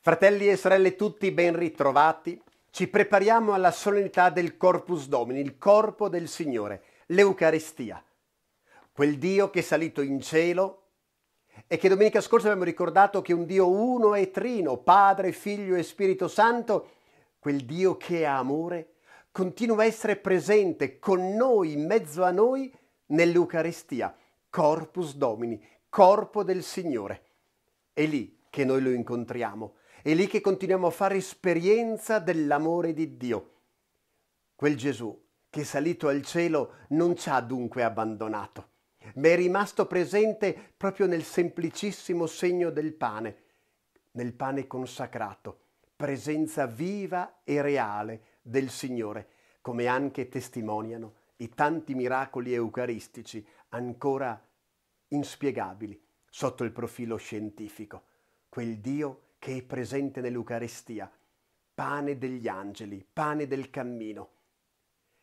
Fratelli e sorelle tutti ben ritrovati, ci prepariamo alla solennità del Corpus Domini, il corpo del Signore, l'Eucaristia, quel Dio che è salito in cielo e che domenica scorsa abbiamo ricordato che un Dio uno e trino, Padre, Figlio e Spirito Santo, quel Dio che è amore, continua a essere presente con noi, in mezzo a noi, nell'Eucaristia, Corpus Domini, corpo del Signore. È lì che noi lo incontriamo è lì che continuiamo a fare esperienza dell'amore di Dio. Quel Gesù che è salito al cielo non ci ha dunque abbandonato, ma è rimasto presente proprio nel semplicissimo segno del pane, nel pane consacrato, presenza viva e reale del Signore, come anche testimoniano i tanti miracoli eucaristici ancora inspiegabili sotto il profilo scientifico. Quel Dio che che è presente nell'Eucarestia, pane degli angeli, pane del cammino.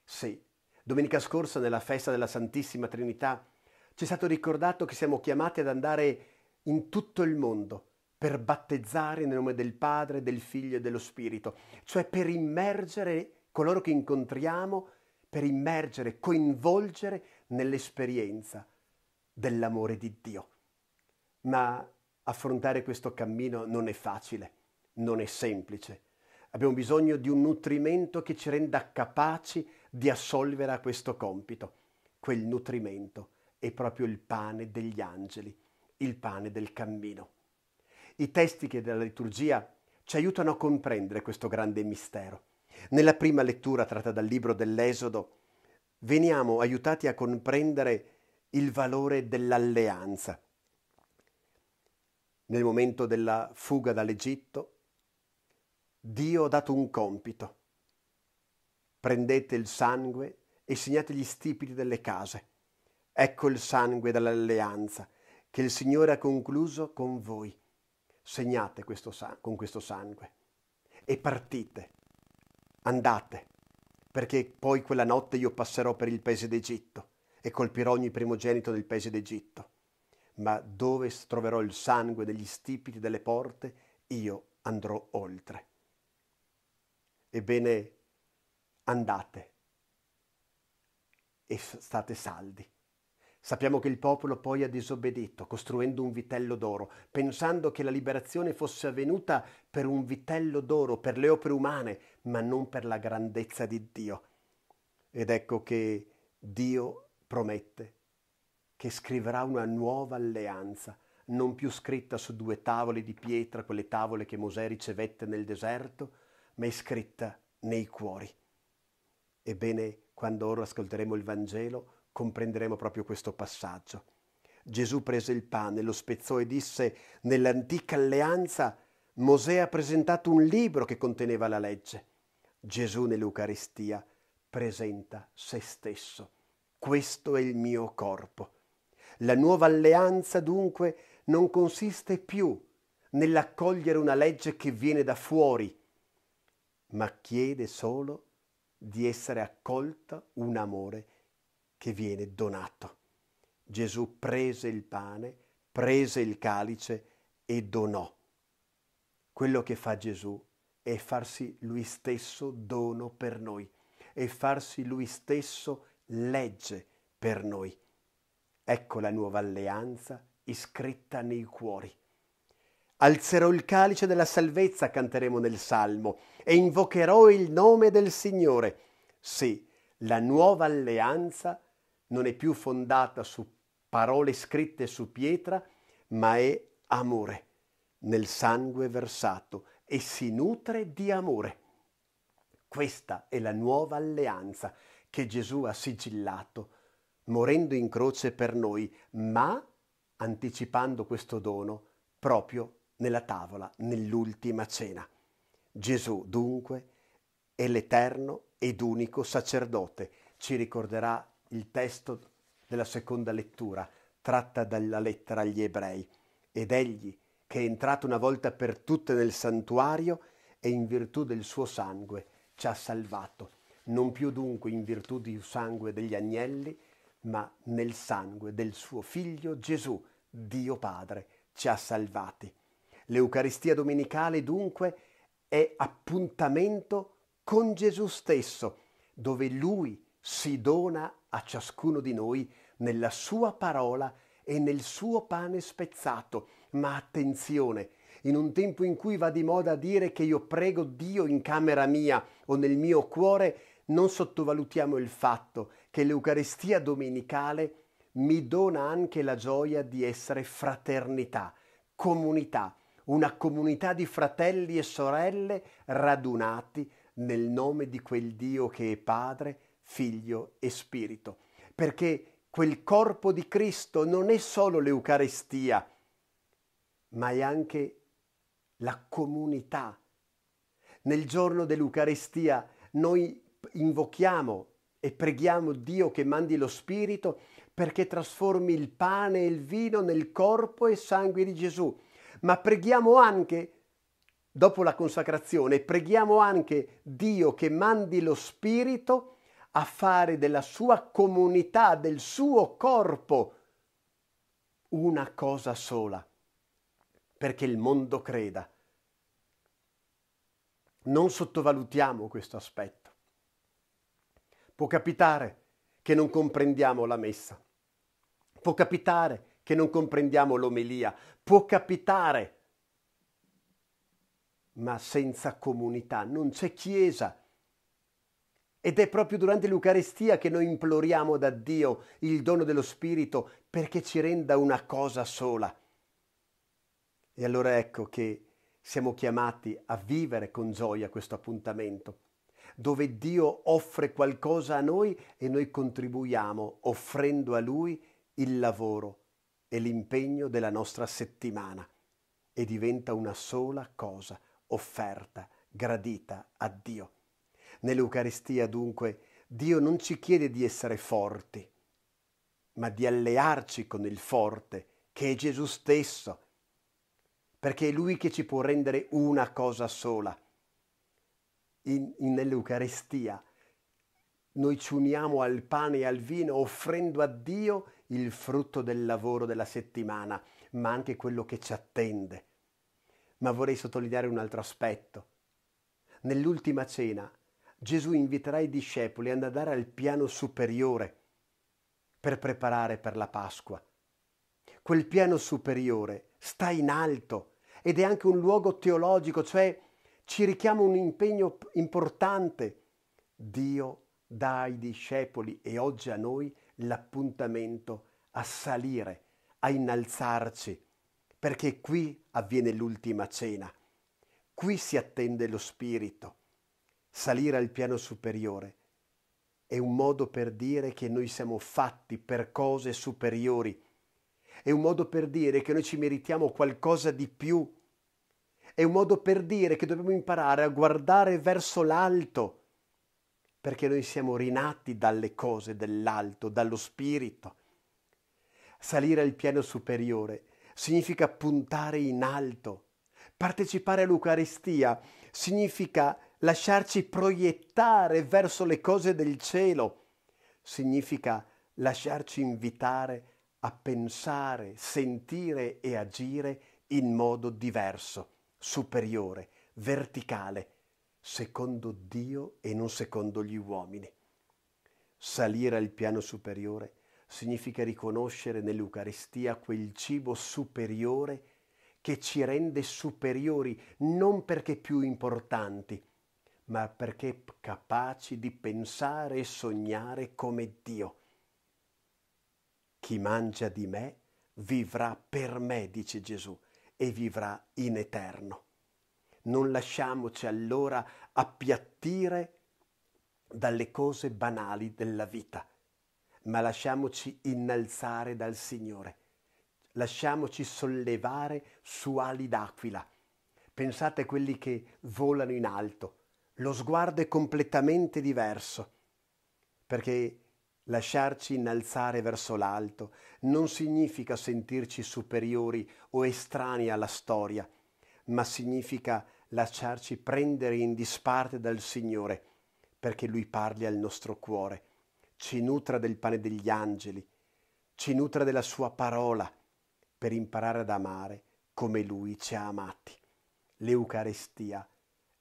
Sì, domenica scorsa nella festa della Santissima Trinità ci è stato ricordato che siamo chiamati ad andare in tutto il mondo per battezzare nel nome del Padre, del Figlio e dello Spirito, cioè per immergere coloro che incontriamo, per immergere, coinvolgere nell'esperienza dell'amore di Dio. Ma affrontare questo cammino non è facile, non è semplice. Abbiamo bisogno di un nutrimento che ci renda capaci di assolvere a questo compito. Quel nutrimento è proprio il pane degli angeli, il pane del cammino. I testi che della liturgia ci aiutano a comprendere questo grande mistero. Nella prima lettura tratta dal libro dell'Esodo, veniamo aiutati a comprendere il valore dell'alleanza, nel momento della fuga dall'Egitto, Dio ha dato un compito. Prendete il sangue e segnate gli stipiti delle case. Ecco il sangue dell'alleanza che il Signore ha concluso con voi. Segnate questo sangue, con questo sangue e partite, andate, perché poi quella notte io passerò per il paese d'Egitto e colpirò ogni primogenito del paese d'Egitto ma dove troverò il sangue degli stipiti delle porte, io andrò oltre. Ebbene, andate e state saldi. Sappiamo che il popolo poi ha disobbedito, costruendo un vitello d'oro, pensando che la liberazione fosse avvenuta per un vitello d'oro, per le opere umane, ma non per la grandezza di Dio. Ed ecco che Dio promette che scriverà una nuova alleanza, non più scritta su due tavole di pietra, quelle tavole che Mosè ricevette nel deserto, ma è scritta nei cuori. Ebbene, quando ora ascolteremo il Vangelo, comprenderemo proprio questo passaggio. Gesù prese il pane, lo spezzò e disse, nell'antica alleanza Mosè ha presentato un libro che conteneva la legge. Gesù nell'Eucaristia presenta se stesso. Questo è il mio corpo. La nuova alleanza dunque non consiste più nell'accogliere una legge che viene da fuori, ma chiede solo di essere accolta un amore che viene donato. Gesù prese il pane, prese il calice e donò. Quello che fa Gesù è farsi lui stesso dono per noi è farsi lui stesso legge per noi. Ecco la nuova alleanza iscritta nei cuori. Alzerò il calice della salvezza, canteremo nel salmo, e invocherò il nome del Signore. Sì, la nuova alleanza non è più fondata su parole scritte su pietra, ma è amore, nel sangue versato, e si nutre di amore. Questa è la nuova alleanza che Gesù ha sigillato morendo in croce per noi, ma anticipando questo dono proprio nella tavola, nell'ultima cena. Gesù dunque è l'eterno ed unico sacerdote, ci ricorderà il testo della seconda lettura tratta dalla lettera agli ebrei, ed egli, che è entrato una volta per tutte nel santuario e in virtù del suo sangue ci ha salvato, non più dunque in virtù di sangue degli agnelli, ma nel sangue del suo figlio Gesù, Dio Padre, ci ha salvati. L'Eucaristia domenicale dunque è appuntamento con Gesù stesso, dove Lui si dona a ciascuno di noi nella sua parola e nel suo pane spezzato. Ma attenzione, in un tempo in cui va di moda dire che io prego Dio in camera mia o nel mio cuore, non sottovalutiamo il fatto che l'Eucaristia domenicale mi dona anche la gioia di essere fraternità, comunità, una comunità di fratelli e sorelle radunati nel nome di quel Dio che è Padre, Figlio e Spirito. Perché quel corpo di Cristo non è solo l'Eucaristia, ma è anche la comunità. Nel giorno dell'Eucaristia noi invochiamo e preghiamo Dio che mandi lo Spirito perché trasformi il pane e il vino nel corpo e sangue di Gesù. Ma preghiamo anche, dopo la consacrazione, preghiamo anche Dio che mandi lo Spirito a fare della sua comunità, del suo corpo, una cosa sola, perché il mondo creda. Non sottovalutiamo questo aspetto. Può capitare che non comprendiamo la messa. Può capitare che non comprendiamo l'omelia. Può capitare. Ma senza comunità non c'è chiesa. Ed è proprio durante l'Eucarestia che noi imploriamo da Dio il dono dello Spirito perché ci renda una cosa sola. E allora ecco che siamo chiamati a vivere con gioia questo appuntamento dove Dio offre qualcosa a noi e noi contribuiamo offrendo a Lui il lavoro e l'impegno della nostra settimana e diventa una sola cosa, offerta, gradita a Dio. Nell'Eucaristia dunque Dio non ci chiede di essere forti, ma di allearci con il forte, che è Gesù stesso, perché è Lui che ci può rendere una cosa sola, in, in, nell'Eucarestia. Noi ci uniamo al pane e al vino offrendo a Dio il frutto del lavoro della settimana, ma anche quello che ci attende. Ma vorrei sottolineare un altro aspetto. Nell'ultima cena Gesù inviterà i discepoli ad andare al piano superiore per preparare per la Pasqua. Quel piano superiore sta in alto ed è anche un luogo teologico, cioè ci richiama un impegno importante. Dio dà ai discepoli e oggi a noi l'appuntamento a salire, a innalzarci, perché qui avviene l'ultima cena, qui si attende lo Spirito. Salire al piano superiore è un modo per dire che noi siamo fatti per cose superiori, è un modo per dire che noi ci meritiamo qualcosa di più è un modo per dire che dobbiamo imparare a guardare verso l'alto, perché noi siamo rinati dalle cose dell'alto, dallo spirito. Salire al piano superiore significa puntare in alto. Partecipare all'Eucaristia significa lasciarci proiettare verso le cose del cielo, significa lasciarci invitare a pensare, sentire e agire in modo diverso superiore, verticale, secondo Dio e non secondo gli uomini. Salire al piano superiore significa riconoscere nell'Eucaristia quel cibo superiore che ci rende superiori non perché più importanti, ma perché capaci di pensare e sognare come Dio. Chi mangia di me vivrà per me, dice Gesù e vivrà in eterno. Non lasciamoci allora appiattire dalle cose banali della vita, ma lasciamoci innalzare dal Signore. Lasciamoci sollevare su ali d'aquila. Pensate a quelli che volano in alto. Lo sguardo è completamente diverso, perché Lasciarci innalzare verso l'alto non significa sentirci superiori o estranei alla storia, ma significa lasciarci prendere in disparte dal Signore, perché Lui parli al nostro cuore, ci nutra del pane degli angeli, ci nutra della Sua parola, per imparare ad amare come Lui ci ha amati. L'Eucarestia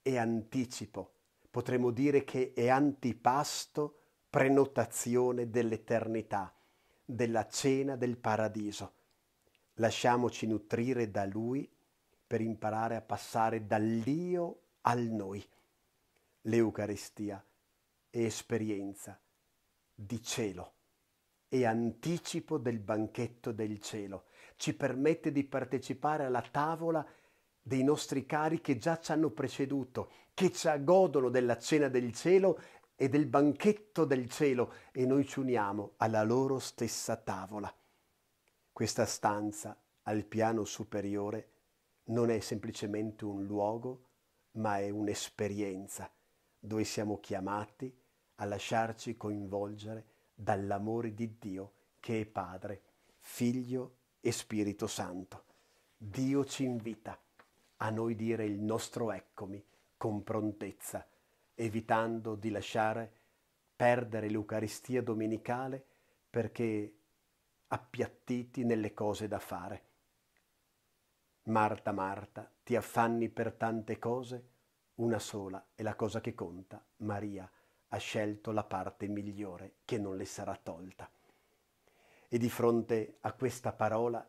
è anticipo, potremmo dire che è antipasto prenotazione dell'eternità, della cena del paradiso. Lasciamoci nutrire da Lui per imparare a passare dall'io al noi. L'Eucaristia è esperienza di cielo e anticipo del banchetto del cielo. Ci permette di partecipare alla tavola dei nostri cari che già ci hanno preceduto, che ci godono della cena del cielo e del banchetto del cielo e noi ci uniamo alla loro stessa tavola. Questa stanza al piano superiore non è semplicemente un luogo, ma è un'esperienza dove siamo chiamati a lasciarci coinvolgere dall'amore di Dio che è Padre, Figlio e Spirito Santo. Dio ci invita a noi dire il nostro eccomi con prontezza evitando di lasciare perdere l'Eucaristia domenicale perché appiattiti nelle cose da fare. Marta, Marta, ti affanni per tante cose, una sola è la cosa che conta. Maria ha scelto la parte migliore che non le sarà tolta. E di fronte a questa parola,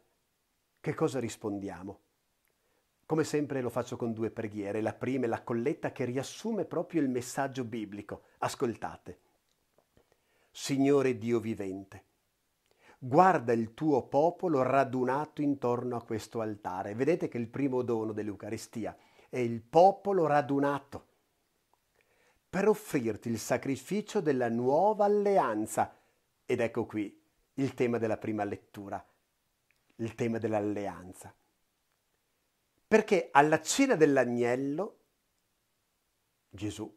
che cosa rispondiamo? Come sempre lo faccio con due preghiere. La prima è la colletta che riassume proprio il messaggio biblico. Ascoltate. Signore Dio vivente, guarda il tuo popolo radunato intorno a questo altare. Vedete che il primo dono dell'Eucaristia è il popolo radunato per offrirti il sacrificio della nuova alleanza. Ed ecco qui il tema della prima lettura, il tema dell'alleanza. Perché alla cena dell'agnello, Gesù,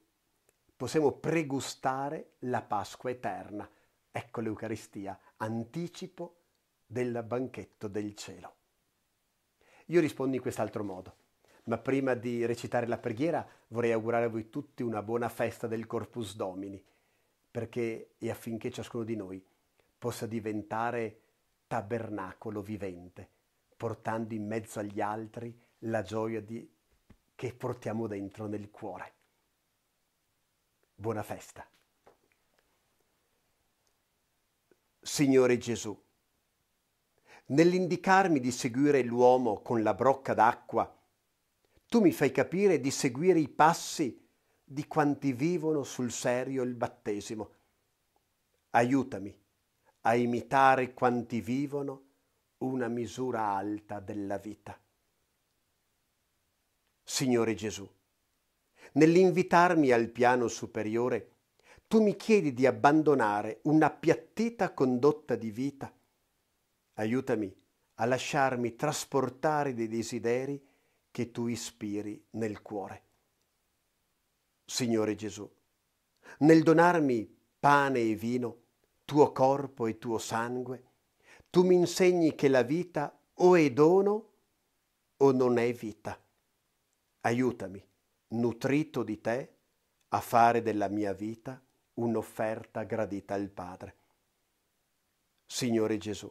possiamo pregustare la Pasqua eterna. Ecco l'Eucaristia, anticipo del banchetto del cielo. Io rispondo in quest'altro modo, ma prima di recitare la preghiera vorrei augurare a voi tutti una buona festa del Corpus Domini, perché e affinché ciascuno di noi possa diventare tabernacolo vivente, portando in mezzo agli altri la gioia di, che portiamo dentro nel cuore. Buona festa. Signore Gesù, nell'indicarmi di seguire l'uomo con la brocca d'acqua, tu mi fai capire di seguire i passi di quanti vivono sul serio il battesimo. Aiutami a imitare quanti vivono una misura alta della vita. Signore Gesù. Nell'invitarmi al piano superiore, tu mi chiedi di abbandonare un'appiattita condotta di vita. Aiutami a lasciarmi trasportare dei desideri che tu ispiri nel cuore. Signore Gesù, nel donarmi pane e vino, tuo corpo e tuo sangue, tu mi insegni che la vita o è dono o non è vita aiutami, nutrito di te, a fare della mia vita un'offerta gradita al Padre. Signore Gesù,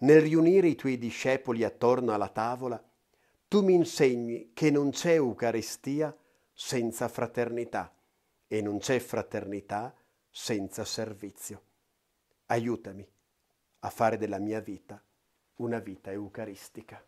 nel riunire i tuoi discepoli attorno alla tavola, tu mi insegni che non c'è Eucaristia senza fraternità e non c'è fraternità senza servizio. Aiutami a fare della mia vita una vita eucaristica.